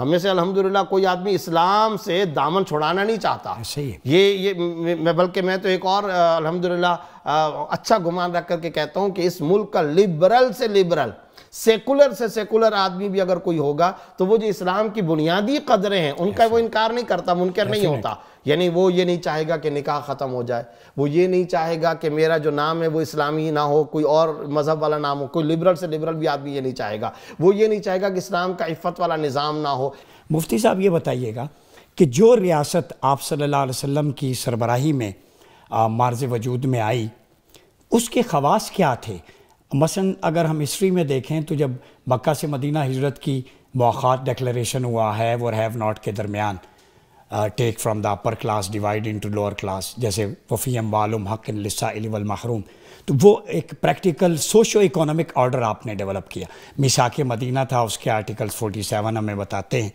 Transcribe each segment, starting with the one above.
हमें से अल्हम्दुलिल्लाह कोई आदमी इस्लाम से दामन छोड़ाना नहीं चाहता सही है ये ये मैं बल्कि मैं तो एक और अल्हम्दुलिल्लाह अच्छा गुमान रख करके कहता हूँ कि इस मुल्क का लिबरल से लिबरल सेकुलर से सेकुलर आदमी भी अगर कोई होगा तो वो जो इस्लाम की बुनियादी कदरें हैं उनका वो इनकार नहीं करता मुनकर नहीं होता यानी वो ये नहीं चाहेगा कि निकाह ख़त्म हो जाए वो ये नहीं चाहेगा कि मेरा जो नाम है वो इस्लामी ना हो कोई और मज़हब वाला नाम हो कोई लिबरल से लिबरल भी आदमी ये नहीं चाहेगा वो ये नहीं चाहेगा कि इस्लाम का इफ़त वाला निज़ाम ना हो मुफ्ती साहब ये बताइएगा कि जो रियासत आप सल्ला वसम की सरबराही में मार्ज वजूद में आई उसके खवास क्या थे मसन अगर हम हिस्ट्री में देखें तो जब मक्का से मदीना हजरत की मौक़ात डेक्लेशन हुआ है वो हैव नॉट के दरमियान take from the upper class divide into lower class जैसे वफ़ीम वालम हक लिस्सा महरूम तो वो एक प्रैक्टिकल सोशो इकोनॉमिक ऑर्डर आपने डेवलप किया मिसाक मदीना था उसके आर्टिकल 47 हमें बताते हैं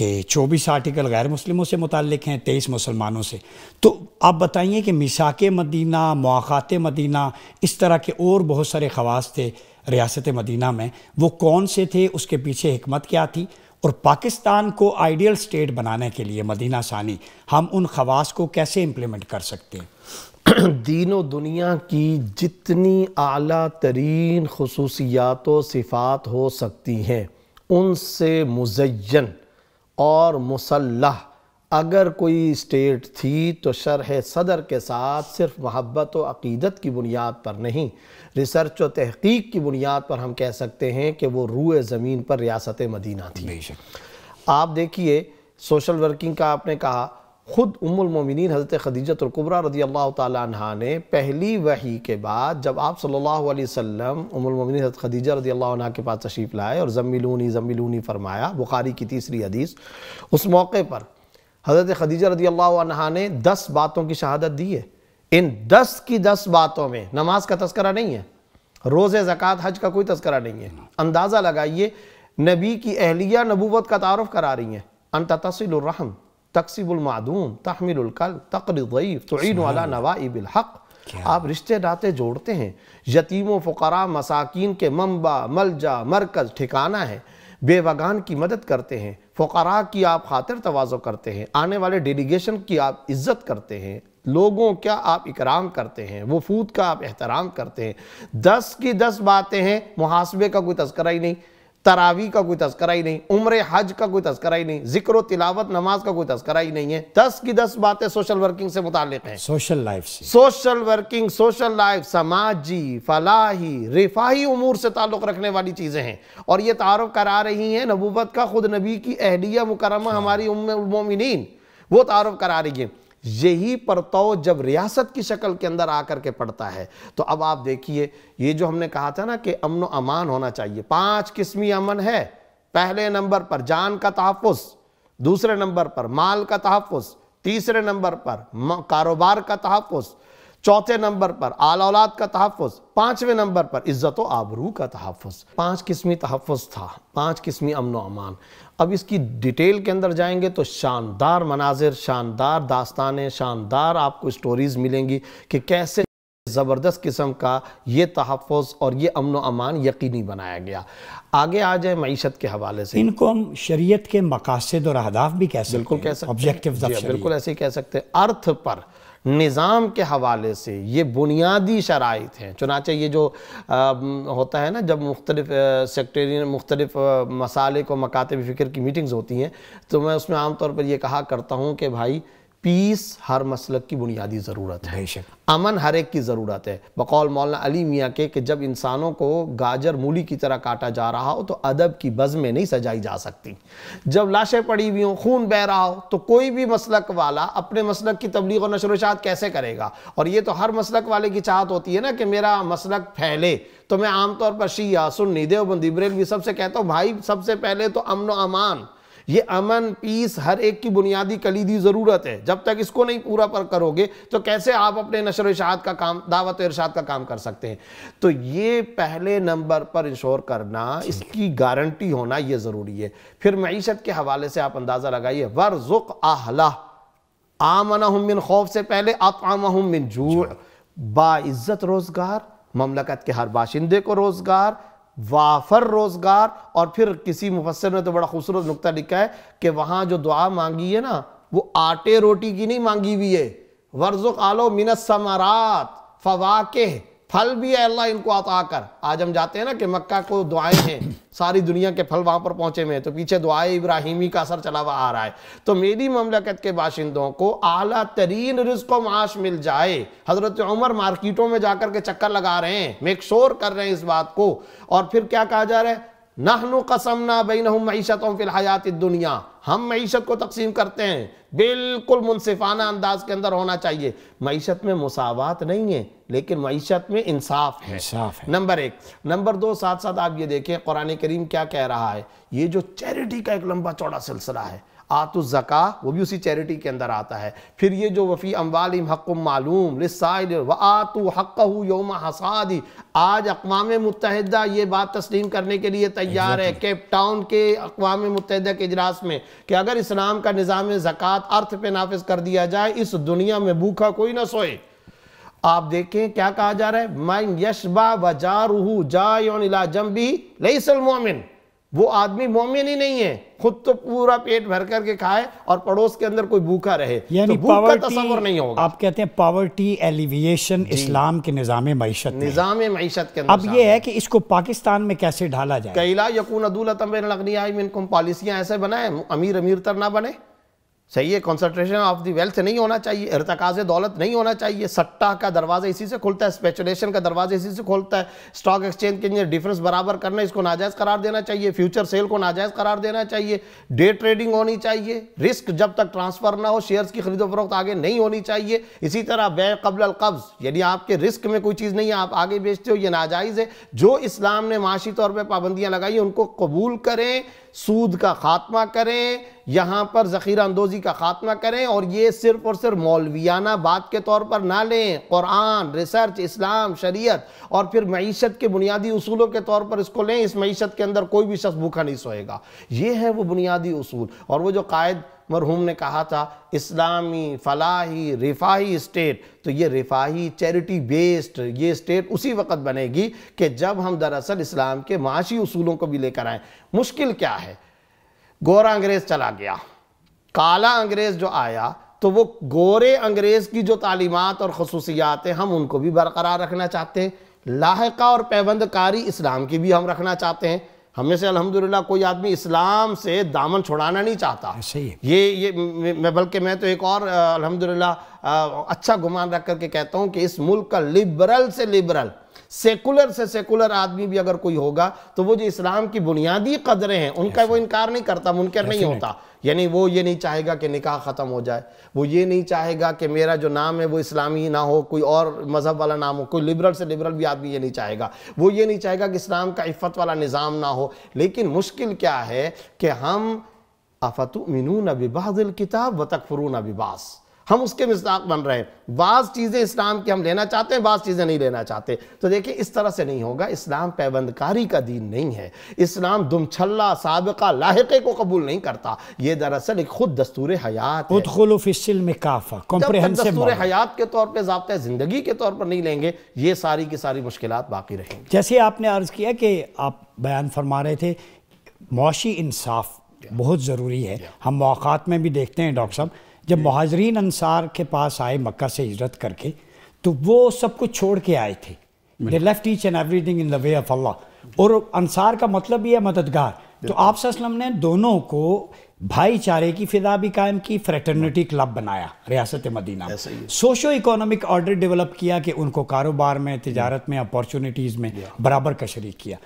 कि 24 आर्टिकल गैर मुस्लिमों से मुतक़ हैं तेईस मुसलमानों से तो आप बताइए कि मिसाक मदीना मौक़ात मदीना इस तरह के और बहुत सारे खवास थे रियासत मदीना में वो कौन से थे उसके पीछे हमत क्या थी और पाकिस्तान को आइडियल स्टेट बनाने के लिए मदीना सानी हम उन खवास को कैसे इम्प्लीमेंट कर सकते हैं दीन व दुनिया की जितनी अली तरीन खसूसियात सिफ़ात हो सकती हैं उनसे मुजन और मुसलह अगर कोई स्टेट थी तो शरह सदर के साथ सिर्फ महब्बत और अकीदत की बुनियाद पर नहीं रिसर्च और तहकीक की बुनियाद पर हम कह सकते हैं कि वो रूए ज़मीन पर रियासत मदीना थी आप देखिए सोशल वर्किंग का आपने कहा ख़ुद उमुलमिन हज़रत कुबरा रदी अल्लाह तहा ने पहली वही के बाद जब आप सल्लल्लाहु अलैहि वसल्लम उमुलमिन हज़रत खदीजा रदी अल्लाह के पास तशरीफ़ लाए और जम्मिलूनी जम्मिलूनी फ़रमाया बुखारी की तीसरी हदीस उस मौके पर हज़रत खदीजा रदी अल्लाह ने दस बातों की शहादत दी है इन दस की दस बातों में नमाज का तस्करा नहीं है रोज़ ज़क़़त हज का कोई तस्करा नहीं है अंदाज़ा लगाइए नबी की अहलिया नबूबत का तारफ़ करा रही हैं अन तसिलरहम तकसीबुलमूम तहमिलकल तकर वीफ़ तोन वाला नवाइबिलहक़ आप रिश्ते नाते जोड़ते हैं यतीमों फ़करा मसाकिन के मम्बा मलजा मरकज़ ठिकाना है बेवगान की मदद करते हैं फ़करा की आप खातिर तोज़ो करते हैं आने वाले डेलीगेशन की आप इज़्ज़त करते हैं लोगों का आप इकराम करते हैं वफूद का आप एहतराम करते हैं दस की दस बातें हैं मुहासबे का कोई तस्करा ही नहीं तरावी का कोई तस्करा ही नहीं उम्र हज का कोई तस्करा ही नहीं जिक्र तिलावत नमाज का कोई तस्करा ही नहीं है दस की दस बातें सोशल वर्किंग से मुतालिक है सोशल लाइफ से सोशल वर्किंग सोशल लाइफ समाजी फलाही रिफाही उमूर से ताल्लुक रखने वाली चीज़ें हैं और ये तारफ़ करा रही है नबूबत का खुद नबी की अहलिया मुकरमा हमारी हाँ। उम्मीन वो तारफ़ करा रही है यही परतव जब रियासत की शक्ल के अंदर आकर के पड़ता है तो अब आप देखिए ये जो हमने कहा था ना कि अमन अमान होना चाहिए पांच किस्मी अमन है पहले नंबर पर जान का तहफ़ दूसरे नंबर पर माल का तहफ़ तीसरे नंबर पर कारोबार का तहफ़ चौथे नंबर पर आल औलाद का तहफ़ पांचवें नंबर पर इज़्ज़त आबरू का तहफ़ पांच किस्मी तहफ़ था पांच किस्मी अमन अमान अब इसकी डिटेल के अंदर जाएंगे तो शानदार मनाजिर शानदार दास्तानें शानदार आपको स्टोरीज़ मिलेंगी कि कैसे ज़बरदस्त किस्म का ये तहफ़ और ये अमन अमान यकीनी बनाया गया आगे आ जाए मीशत के हवाले से इनको हम शरीय के मकासद और अहदाफ भी कह सकते बिल्कुल कह सकते बिल्कुल ऐसे ही कह सकते हैं अर्थ पर निज़ाम के हवाले से ये बुनियादी शराइ हैं चुनाचे ये जो आ, होता है ना जब मुख्तलिफ सेक्टेरियन मुख्तलिफ मसाले को मकातब फ़िक्र की मीटिंग्स होती हैं तो मैं उसमें आम तौर पर यह कहा करता हूँ कि भाई पीस हर मसलक की बुनियादी ज़रूरत है अमन हर एक की ज़रूरत है बकौल मौलाना अली मियाँ के कि जब इंसानों को गाजर मूली की तरह काटा जा रहा हो तो अदब की बज़ में नहीं सजाई जा सकती जब लाशें पड़ी हुई हों खून बह रहा हो तो कोई भी मसलक वाला अपने मसलक की तबलीग और नशरशात कैसे करेगा और ये तो हर मसलक वाले की चाहत होती है ना कि मेरा मसलक फैले तो मैं आमतौर पर शी सुन्नी देवबंदी बरेलवी सबसे कहता हूँ भाई सबसे पहले तो अमन अमान ये अमन पीस हर एक की बुनियादी कलीदी ज़रूरत है जब तक इसको नहीं पूरा पर करोगे तो कैसे आप अपने नशर इशात का काम दावत इरशाद का काम कर सकते हैं तो ये पहले नंबर पर इंश्योर करना इसकी गारंटी होना ये ज़रूरी है फिर मीशत के हवाले से आप अंदाज़ा लगाइए वर जुक आहला आमना मिन खौफ से पहले आप आमा मिन जू हाँ। बाज़्ज़त रोज़गार ममलकत के हर बाशिंदे को रोज़गार वाफर रोज़गार और फिर किसी मुफसर ने तो बड़ा खूबसूरत नुकता लिखा है कि वहां जो दुआ मांगी है ना वो आटे रोटी की नहीं मांगी हुई है वर्जो आलो मिनत फवाके फल भी है अल्लाह इनको अता कर आज हम जाते हैं ना कि मक्का को दुआएं हैं सारी दुनिया के फल वहां पर पहुंचे हुए हैं तो पीछे दुआए इब्राहिमी का असर चला हुआ आ रहा है तो मेरी ममलकत के बाशिंदों को आला तरीन रिस्क माश मिल जाए हज़रत उमर मार्केटों में जाकर के चक्कर लगा रहे हैं मेक शोर कर रहे हैं इस बात को और फिर क्या कहा जा रहा है नहनु कसम ना बिन फिल दुनिया हम मीशत को तकसीम करते हैं बिल्कुल मुनसिफाना अंदाज के अंदर होना चाहिए मीशत में मुसावत नहीं है लेकिन मीशत में इंसाफ है, इंसाफ है। नंबर एक नंबर दो साथ साथ आप ये देखें कुरान करीम क्या कह रहा है ये जो चैरिटी का एक लंबा चौड़ा सिलसिला है आतु जका वो भी उसी चैरिटी के अंदर आता है फिर ये जो वफ़ी अम्बाल मालूम लिसाइल व आतु हक़ योम हसादी आज अकवा मुतहदा ये बात तस्लीम करने के लिए तैयार है केप टाउन के अकवा मुतहदा के इजलास में कि अगर इस्लाम का निज़ाम ज़क़़त अर्थ पे नाफिज कर दिया जाए इस दुनिया में भूखा कोई ना सोए आप देखें क्या कहा जा रहा है मैं यशबा वजारू जाला जम्बी लईसल मोमिन वो आदमी मोमिन ही नहीं है खुद तो पूरा पेट भर करके खाए और पड़ोस के अंदर कोई भूखा रहे तो यानी तो पावर्टी नहीं होगा आप कहते हैं पावर्टी एलिविएशन इस्लाम के निज़ाम मीशत निज़ाम मीशत के अब ये है कि इसको पाकिस्तान में कैसे ढाला जाए कैला यकून अदूल तमिन पॉलिसियाँ ऐसे बनाए अमीर अमीर तर ना बने सही है कंसंट्रेशन ऑफ दी वेल्थ नहीं होना चाहिए इरतकाज दौलत नहीं होना चाहिए सट्टा का दरवाज़ा इसी से खुलता है स्पेचुलेशन का दरवाज़ा इसी से खुलता है स्टॉक एक्सचेंज के लिए डिफरेंस बराबर करना इसको नाजायज़ करार देना चाहिए फ्यूचर सेल को नाजायज़ करार देना चाहिए डे ट्रेडिंग होनी चाहिए रिस्क जब तक ट्रांसफ़र ना हो शेयर्स की खरीदो फरोख्त आगे नहीं होनी चाहिए इसी तरह बै कबल कब्ज़ यदि आपके रिस्क में कोई चीज़ नहीं है आप आगे बेचते हो ये नाजायज़ है जो इस्लाम ने माशी तौर पर पाबंदियाँ लगाई उनको कबूल करें सूद का खात्मा करें यहाँ पर ज़ख़ीरा अंदोज़ी का खात्मा करें और ये सिर्फ़ और सिर्फ मौलवियाना बात के तौर पर ना लें क़ुरान रिसर्च इस्लाम शरीयत और फिर मीशत के बुनियादी असूलों के तौर पर इसको लें इस मीशत के अंदर कोई भी शख्स भूखा नहीं सोएगा ये है वो बुनियादी असूल और वो जो कायद मरहूम ने कहा था इस्लामी फलाही रिफाही स्टेट तो ये रिफाही चैरिटी बेस्ड ये स्टेट उसी वक्त बनेगी कि जब हम दरअसल इस्लाम के माशी असूलों को भी लेकर आए मुश्किल क्या है गोरा अंग्रेज़ चला गया काला अंग्रेज़ जो आया तो वो गोरे अंग्रेज़ की जो तालीमत और खसूसियात हैं हम उनको भी बरकरार रखना चाहते हैं लाहका और पैबंदकारी इस्लाम की भी हम रखना चाहते हैं हमें से अल्हम्दुलिल्लाह कोई आदमी इस्लाम से दामन छुड़ाना नहीं चाहता सही है ये ये मैं बल्कि मैं तो एक और अल्हम्दुलिल्लाह अच्छा गुमान रख करके कहता हूँ कि इस मुल्क का लिबरल से लिबरल सेकुलर से सेकुलर आदमी भी अगर कोई होगा तो वो जो इस्लाम की बुनियादी कदरें हैं उनका वो इनकार नहीं करता मुनकर नहीं होता यानी वो ये नहीं चाहेगा कि निकाह ख़त्म हो जाए वो ये नहीं चाहेगा कि मेरा जो नाम है वो इस्लामी ना हो कोई और मज़हब वाला नाम हो कोई लिबरल से लिबरल भी आदमी ये नहीं चाहेगा वो ये नहीं चाहेगा कि इस्लाम का इफ़त वाला निज़ाम ना हो लेकिन मुश्किल क्या है कि हम आफत मिनू अबिबादिल किताब व तकफरून अबिबास हम उसके मिसाक बन रहे हैं बाज़ चीज़ें इस्लाम की हम लेना चाहते हैं बाज़ चीज़ें नहीं लेना चाहते तो देखिए इस तरह से नहीं होगा इस्लाम पैबंदकारी का दीन नहीं है इस्लाम दुमछल्ला सबका लाहके को कबूल नहीं करता ये दरअसल एक खुद दस्तूर हयात दस्तूर हयात के तौर पर जबता ज़िंदगी के तौर पर नहीं लेंगे ये सारी की सारी मुश्किल बाकी रहेंगे जैसे आपने अर्ज़ किया कि आप बयान फरमा रहे थे मुशी इंसाफ बहुत ज़रूरी है हम मौक़ात में भी देखते हैं डॉक्टर साहब जब महाजरीन अंसार के पास आए मक्का से हिजरत करके तो वो सब कुछ छोड़ के आए थे they left each and everything in the way of Allah और अंसार का मतलब ये है मददगार तो आप सल्लम ने दोनों को भाईचारे की फिदा भी कायम की फ्रेटर्निटी क्लब हाँ। बनाया रियासत Medina socio economic order develop किया कि उनको कारोबार में तजारत में अपॉर्चुनिटीज़ में बराबर का शरीक किया